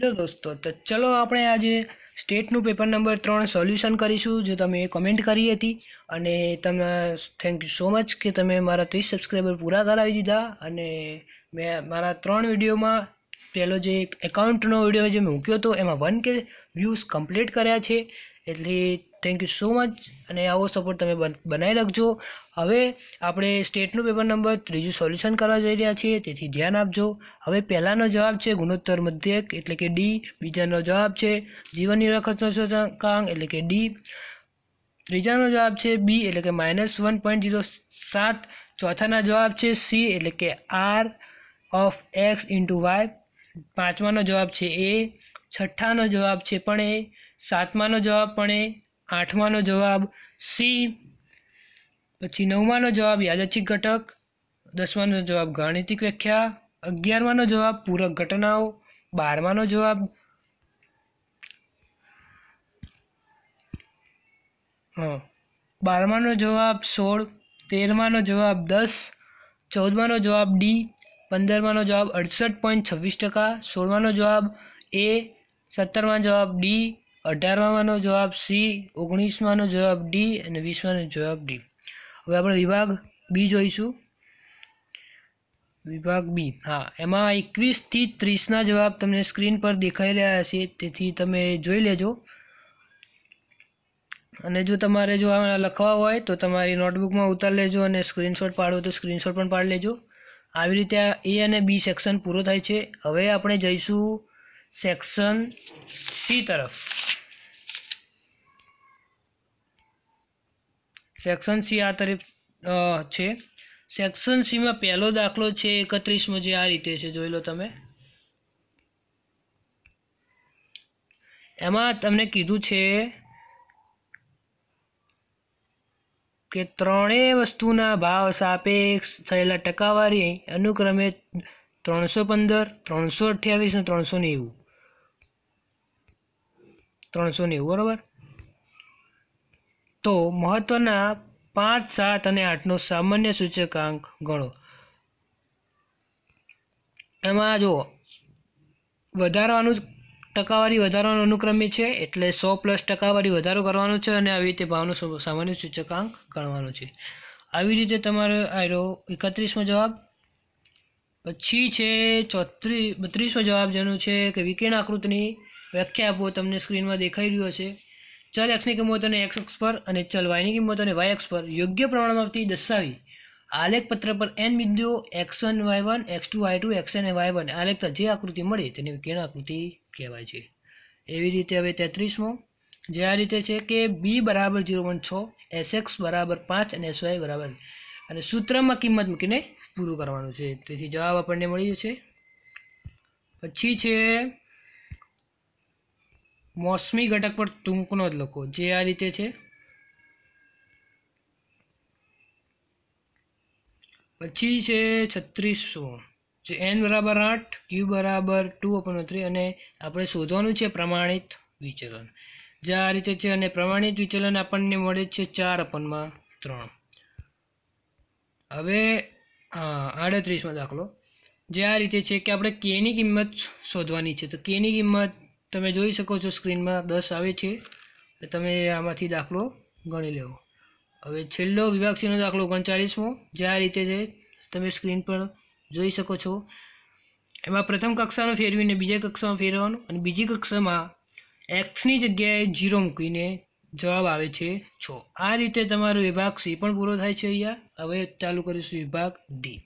Hello દોસ્તો તો ચલો આપણે આજે સ્ટેટનું પેપર નંબર ત્રણ સોલ્યુશન કરીશું જો તમે કમેન્ટ કરી હતી અને તમે થેન્ક યુ સો મચ કે તમે મારા ત્રીસ સબસ્ક્રાઈબર પૂરા કરાવી દીધા અને મેં મારા ત્રણ વિડીયોમાં પહેલો જે એકાઉન્ટનો વિડીયો જે મેં મૂક્યો હતો એમાં વન કે વ્યૂઝ કમ્પ્લીટ કર્યા છે એટલે થેન્ક યુ સો મચ અને આવો સપોર્ટ તમે બનાવી રાખજો હવે આપણે સ્ટેટનું પેપર નંબર ત્રીજું સોલ્યુશન કરવા જઈ રહ્યા છીએ તેથી ધ્યાન આપજો હવે પહેલાંનો જવાબ છે ગુણોત્તર મધ્યક એટલે કે ડી બીજાનો જવાબ છે જીવનની રખતનો સૂચકાંક એટલે કે ડી ત્રીજાનો જવાબ છે બી એટલે કે માઇનસ વન પોઈન્ટ ઝીરો સાત ચોથાના જવાબ છે સી એટલે કે R of X into Y પાંચમાનો જવાબ છે એ છઠ્ઠાનો જવાબ છે પણ એ સાતમાનો જવાબ પણ એ આઠમાનો જવાબ સી પછી નવમાનો જવાબ યાદચ્છિક ઘટક દસમાનો જવાબ ગાણિતિક વ્યાખ્યા અગિયારમાનો જવાબ પૂરક ઘટનાઓ બારમાનો જવાબ હા બારમાનો જવાબ સોળ તેરમાનો જવાબ દસ ચૌદમાનો જવાબ ડી પંદરમાનો જવાબ અડસઠ પોઈન્ટ છવ્વીસ ટકા સોળમાનો જવાબ એ સત્તરમાં જવાબ ડી અઢારમાનો જવાબ સી ઓગણીસમાંનો જવાબ ડી અને વીસમાંનો જવાબ ડી હવે આપણે વિભાગ બી જોઈશું વિભાગ બી હા એમાં એકવીસથી ત્રીસના જવાબ તમને સ્ક્રીન પર દેખાઈ રહ્યા છે તેથી તમે જોઈ લેજો અને જો તમારે જો આ લખવા હોય તો તમારી નોટબુકમાં ઉતાર લેજો અને સ્ક્રીનશોટ પાડવો તો સ્ક્રીનશોટ પણ પાડી લેજો આવી રીતે એ અને બી સેક્શન પૂરો થાય છે હવે આપણે જઈશું સેક્શન સી તરફ સેક્શન સી આ તરફ છે સેક્શન સીમાં પહેલો દાખલો છે એકત્રીસમાં જે આ રીતે છે જોઈ લો તમે એમાં તમને કીધું છે કે ત્રણેય વસ્તુના ભાવ સાપેક્ષ થયેલા ટકાવારી અનુક્રમે ત્રણસો પંદર ત્રણસો અઠ્યાવીસ અને ત્રણસો નેવું ત્રણસો નેવું બરાબર તો મહત્ત્વના પાંચ સાત અને આઠનો સામાન્ય સૂચકાંક ગણો એમાં જો વધારવાનું ટકાવારી વધારવાનો અનુક્રમે છે એટલે સો પ્લસ ટકાવારી વધારો કરવાનો છે અને આવી રીતે ભાવનો સામાન્ય સૂચકાંક ગણવાનો છે આવી રીતે તમારો આયરો એકત્રીસમો જવાબ પછી છે ચોત્રીસ બત્રીસમો જવાબ જેનું છે કે વિકિરણ આકૃતિની વ્યાખ્યા આપો તમને સ્ક્રીનમાં દેખાઈ રહ્યો છે ચલ એક્સની કિંમતોને અને એક્સ અક્ષ પર અને ચલ વાયની કિંમતોને વાય એક્સ પર યોગ્ય પ્રમાણમાંથી દર્શાવી આલેખપત્ર પર એન બિંદુઓ X one Y one X two Y two X N Y one આલેખતા જે આકૃતિ મળે તેને કિરણ આકૃતિ કહેવાય છે એવી રીતે હવે તેત્રીસમો જે આ રીતે છે કે બી બરાબર જીરો વન છ એસ એક્સ બરાબર પાંચ અને વાય બરાબર અને સૂત્રમાં કિંમત મૂકીને પૂરું કરવાનું છે તેથી જવાબ આપણને મળી જશે પછી છે મોસમી ઘટક પર ટૂંકનો જ લખો જે આ રીતે છે પછી છે છત્રીસમો જે એન બરાબર આઠ ક્યુ બરાબર ટુ અપન થ્રી અને આપણે શોધવાનું છે પ્રમાણિત વિચલન જે આ રીતે છે અને પ્રમાણિત વિચલન આપણને મળે છે ચાર અપનમાં ત્રણ હવે આડત્રીસમાં દાખલો જે આ રીતે છે કે આપણે કેની કિંમત શોધવાની છે તો કેની કિંમત તમે જોઈ શકો છો સ્ક્રીનમાં દસ આવે છે તમે આમાંથી દાખલો ગણી લેવો હવે છેલ્લો વિભાગ સીનો દાખલો ઓગણચાળીસમો જે આ રીતે છે તમે સ્ક્રીન પર જોઈ શકો છો એમાં પ્રથમ કક્ષાનો ફેરવીને બીજા કક્ષામાં ફેરવવાનો અને બીજી કક્ષામાં એક્સની જગ્યાએ જીરો મૂકીને જવાબ આવે છે છ આ રીતે તમારો વિભાગ સી પણ પૂરો થાય છે અહીંયા હવે ચાલુ કરીશું વિભાગ ડી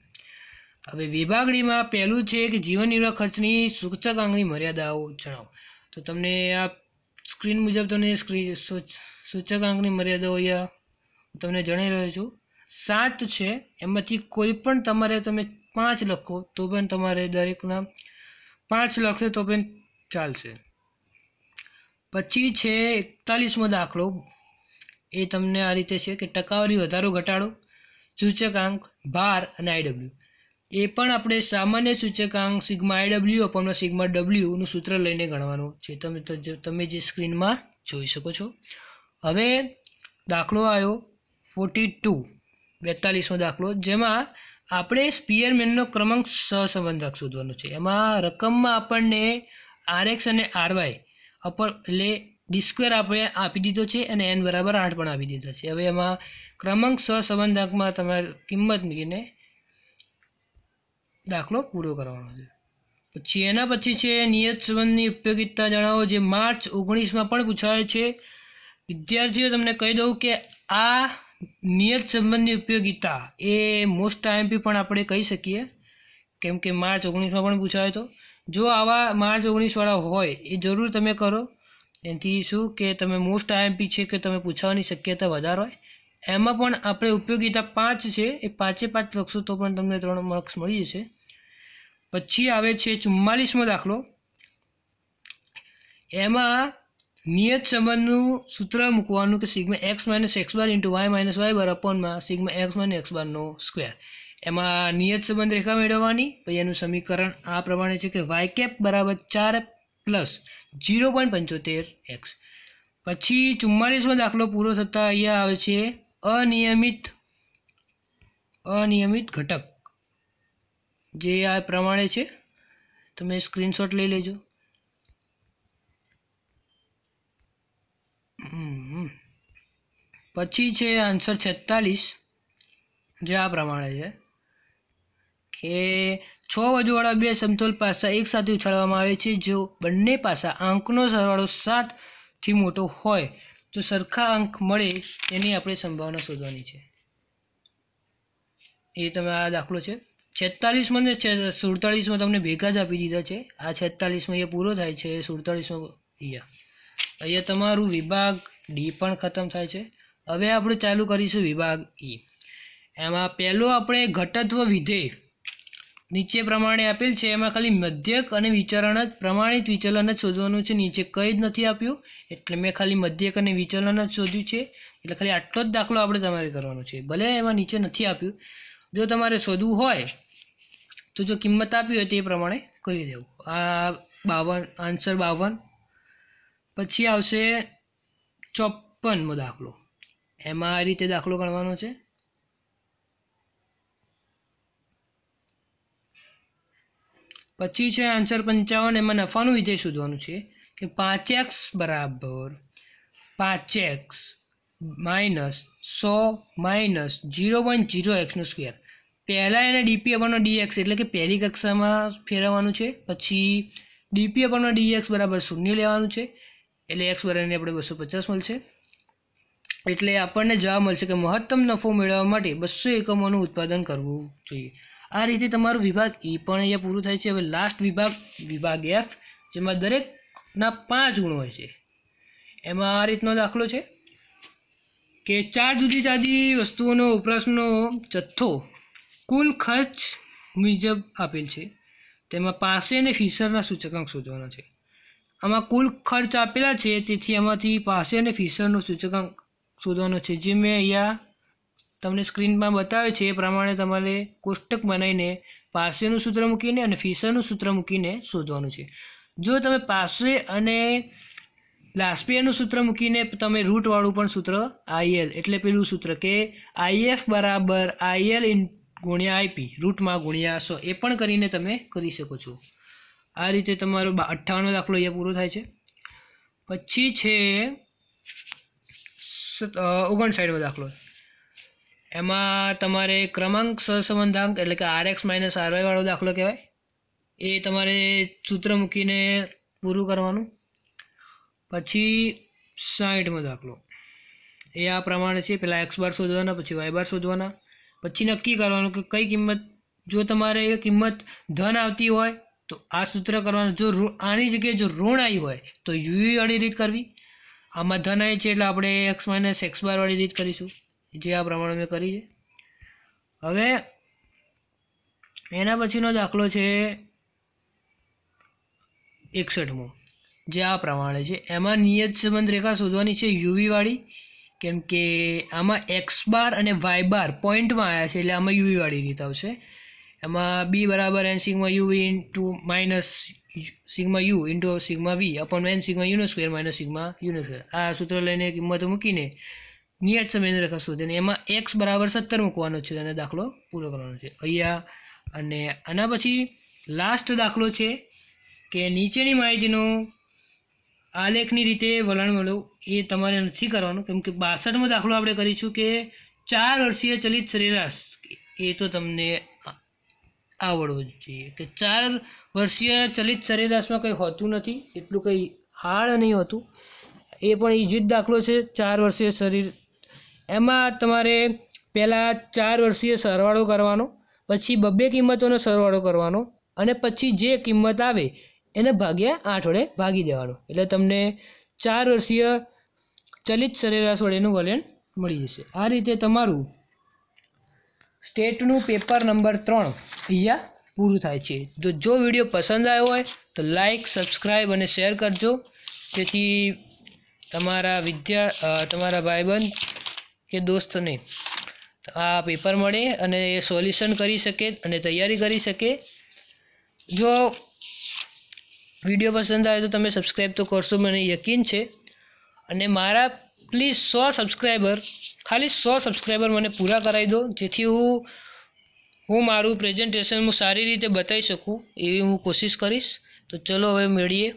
હવે વિભાગ ડીમાં પહેલું છે કે જીવન નિર્વાહ ખર્ચની સૂચક આંગની મર્યાદાઓ જણાવો તો તમને આ સ્ક્રીન મુજબ તમને સ્ક્રીન સૂચકાંકની મર્યાદાઓ અહીંયા તમને જણાવી રહ્યો છું સાત છે એમાંથી કોઈ પણ તમારે તમે પાંચ લખો તો પણ તમારે દરેકના પાંચ લખ્યો તો પણ ચાલશે પછી છે એકતાલીસમો દાખલો એ તમને આ રીતે છે કે ટકાવારી વધારો ઘટાડો સૂચકાંક ભાર અને આઈડબ્લ્યુ એ પણ આપણે સામાન્ય સૂચકાંક સિગ્મા આઈડબલ્યુ અપોન સિગ્મા ડબલ્યુનું સૂત્ર લઈને ગણવાનું છે તમે તમે જે સ્ક્રીનમાં જોઈ શકો છો હવે દાખલો આવ્યો ફોર્ટી ટુ બેતાલીસમો દાખલો જેમાં આપણે સ્પિયરમેનનો ક્રમાંક સહસંબંધક શોધવાનો છે એમાં રકમમાં આપણને આર એક્સ અને આરવાય અપર એટલે ડિસ્ક્વેર આપણે આપી દીધો છે અને એન બરાબર આઠ પણ આપી દીધો છે હવે એમાં ક્રમાંક સહસંબંધકમાં તમારે કિંમત મૂકીને દાખલો પૂરો કરવાનો છે પછી એના પછી છે નિયત સંબંધની ઉપયોગિતા જણાવો જે માર્ચ ઓગણીસમાં પણ પૂછાય છે વિદ્યાર્થીઓ તમને કહી દઉં કે આ નિયત સંબંધની ઉપયોગિતા એ મોસ્ટ ટાઈમથી પણ આપણે કહી શકીએ કેમ કે માર્ચ ઓગણીસમાં પણ પૂછાયો હતો જો આવા માર્ચ ઓગણીસવાળા હોય એ જરૂર તમે કરો એનાથી શું કે તમે મોસ્ટ આઈએમપી છે કે તમે પૂછાવાની શક્યતા વધારે હોય એમાં પણ આપણે ઉપયોગીતા પાંચ છે એ પાંચે પાંચ લખશો તો પણ તમને ત્રણ માર્ક્સ મળી જશે પછી આવે છે ચુમ્માલીસમો દાખલો એમાં નિયત સંબંધનું સૂત્ર મૂકવાનું કે sigma X minus X bar into Y minus Y bar અપોનમાં સિગ્મા એક્સ માઇનસ એક્સ બારનો સ્ક્વેર એમાં નિયત સંબંધ રેખા મેળવવાની પછી એનું સમીકરણ આ પ્રમાણે છે કે વાય કેપ બરાબર ચાર પ્લસ જીરો પોઈન્ટ પંચોતેર એક્સ પછી ચુમ્માલીસમો દાખલો પૂરો થતાં અહીંયા આવે છે અનિયમિત અનિયમિત ઘટક જે આ પ્રમાણે છે તમે સ્ક્રીનશોટ લઈ લેજો પછી છે આન્સર છેતાલીસ જે આ પ્રમાણે છે કે છ વજુવાળા બે સમતોલ પાસા એક સાથે ઉછાળવામાં આવે છે જો બંને પાસા આંકનો સરવાળો સાતથી મોટો હોય તો સરખા અંક મળે એની આપણે સંભાવના શોધવાની છે એ તમે આ દાખલો છે છેતાલીસમાં ને સુડતાલીસમાં તમને ભેગા જ આપી દીધા છે આ છેતાલીસમાં એ પૂરો થાય છે સુડતાલીસમાં અહીંયા અહીંયા તમારું વિભાગ ડી પણ ખતમ થાય છે હવે આપણે ચાલુ કરીશું વિભાગ ઈ e. એમાં પહેલો આપણે ઘટત્વ વિધેય નીચે પ્રમાણે આપેલ છે એમાં ખાલી મધ્યક અને વિચલન જ પ્રમાણિત વિચલન જ શોધવાનું છે નીચે કંઈ જ નથી આપ્યું એટલે મેં ખાલી મધ્યક અને વિચલન જ શોધ્યું છે એટલે ખાલી આટલો જ દાખલો આપણે તમારે કરવાનો છે ભલે એમાં નીચે નથી આપ્યું જો તમારે શોધવું હોય તો જો કિંમત આપી હોય તે પ્રમાણે કરી દેવું આ બાવન આન્સર બાવન પછી આવશે ચોપ્પનમો દાખલો એમાં આ રીતે દાખલો ગણવાનો છે પછી છે આન્સર પંચાવન એમાં નફાનું વિધેય શોધવાનું છે કે પાંચ એક્સ બરાબર પાંચ એક્સ માઇનસ સો માઇનસ જીરો પોઈન્ટ જીરો એક્સનો સ્ક્વેર પહેલાં એને ડીપી અપરનો ડીએક્સ એટલે કે પહેલી કક્ષામાં ફેરવવાનું છે પછી ડીપી અપરનો ડીએક્સ બરાબર શૂન્ય લેવાનું છે એટલે એક્સ બરાબરને આપણે બસો પચાસ મળશે એટલે આપણને જવાબ મળશે કે મહત્તમ નફો મેળવવા માટે બસો એકમોનું ઉત્પાદન કરવું જોઈએ આ રીતે તમારું વિભાગ એ પણ અહીંયા પૂરું થાય છે હવે લાસ્ટ વિભાગ વિભાગ એફ જેમાં દરેકના પાંચ ગુણ હોય છે એમાં આ રીતનો દાખલો છે કે ચાર જુદી જુદી વસ્તુઓનો વપરાશનો જથ્થો કુલ ખર્ચ મુજબ આપેલ છે તેમાં પાસે અને ફિશરના સૂચકાંક શોધવાનો છે આમાં કુલ ખર્ચ આપેલા છે તેથી આમાંથી પાસે અને ફિશરનો સૂચકાંક શોધવાનો છે જે મેં અહીંયા તમને સ્ક્રીનમાં બતાવે છે એ પ્રમાણે તમારે કોષ્ટક બનાવીને પાસેનું સૂત્ર મૂકીને અને ફીસરનું સૂત્ર મૂકીને શોધવાનું છે જો તમે પાસે અને લાસ્પિયાનું સૂત્ર મૂકીને તમે રૂટવાળું પણ સૂત્ર આઈએલ એટલે પેલું સૂત્ર કે આઈએફ બરાબર આઈએલ ઇન ગુણ્યા આઈપી રૂટમાં ગુણ્યા સો એ પણ કરીને તમે કરી શકો છો આ રીતે તમારો અઠ્ઠાવનનો દાખલો અહીંયા પૂરો થાય છે પછી છે ઓગણસાઠમો દાખલો એમાં તમારે ક્રમાંક સહસંબંધાંક એટલે કે આર આરએક્સ માઇનસ વાળો દાખલો કહેવાય એ તમારે સૂત્ર મૂકીને પૂરું કરવાનું પછી સાહીઠમો દાખલો એ આ પ્રમાણે છે પહેલાં એક્સ બાર શોધવાના પછી વાય બાર શોધવાના પછી નક્કી કરવાનું કે કઈ કિંમત જો તમારે એ કિંમત ધન આવતી હોય તો આ સૂત્ર કરવાનું જો આની જગ્યાએ જો ઋણ આવી હોય તો યુ વાળી રીત કરવી આમાં ધન આવી છે એટલે આપણે એક્સ માઇનસ એક્સ બારવાળી રીત કરીશું જે આ પ્રમાણે મેં કરી છે હવે એના પછીનો દાખલો છે એકસઠમો જે આ પ્રમાણે છે એમાં નિયત સંબંધ રેખા શોધવાની છે યુવીવાળી કેમ કે આમાં એક્સ બાર અને વાય બાર પોઈન્ટમાં આવ્યા છે એટલે આમાં યુવીવાળી રીત આવશે એમાં બી બરાબર N sigma U into minus sigma U into sigma V upon N sigma યુનો સ્ક્વેર માઇનસ સિગમાં યુનો સ્ક્વેર આ સૂત્ર લઈને કિંમતો મૂકીને નિયત સમયની રેખા શોધીને એમાં એક્સ બરાબર સત્તર મૂકવાનો છે અને દાખલો પૂરો કરવાનો છે અહીંયા અને આના પછી લાસ્ટ દાખલો છે કે નીચેની માહિતીનો આલેખની રીતે વલણ મળવું એ તમારે નથી કરવાનું કેમ કે બાસઠમો દાખલો આપણે કરીશું કે ચાર વર્ષીય ચલિત સરેરાશ એ તો તમને આવડવું જ જોઈએ કે ચાર વર્ષીય ચલિત સરેરાશમાં કંઈ હોતું નથી એટલું કંઈ હાર્ડ નહીં હોતું એ પણ ઇઝી જ દાખલો છે ચાર વર્ષીય શરીર એમાં તમારે પહેલાં ચાર વર્ષીય સરવાળો કરવાનો પછી બબ્બે કિંમતોનો સરવાળો કરવાનો અને પછી જે કિંમત આવે એને ભાગ્યા આઠ વડે ભાગી દેવાનો એટલે તમને ચાર વર્ષીય ચલિત સરેરાશ વડેનું વલણ મળી જશે આ રીતે તમારું સ્ટેટનું પેપર નંબર ત્રણ અહીંયા પૂરું થાય છે તો જો વિડીયો પસંદ આવ્યો હોય તો લાઈક સબસ્ક્રાઈબ અને શેર કરજો તેથી તમારા વિદ્યા તમારા ભાઈબંધ કે દોસ્તને આ પેપર મળે અને એ સોલ્યુશન કરી શકે અને તૈયારી કરી શકે જો વિડીયો પસંદ આવે તો તમે સબસ્ક્રાઈબ તો કરશો મને યકીન છે અને મારા પ્લીઝ સો સબસ્ક્રાઈબર ખાલી સો સબસ્ક્રાઈબર મને પૂરા કરાવી દો જેથી હું હું મારું પ્રેઝન્ટેશન હું સારી રીતે બતાવી શકું એવી હું કોશિશ કરીશ તો ચલો હવે મળીએ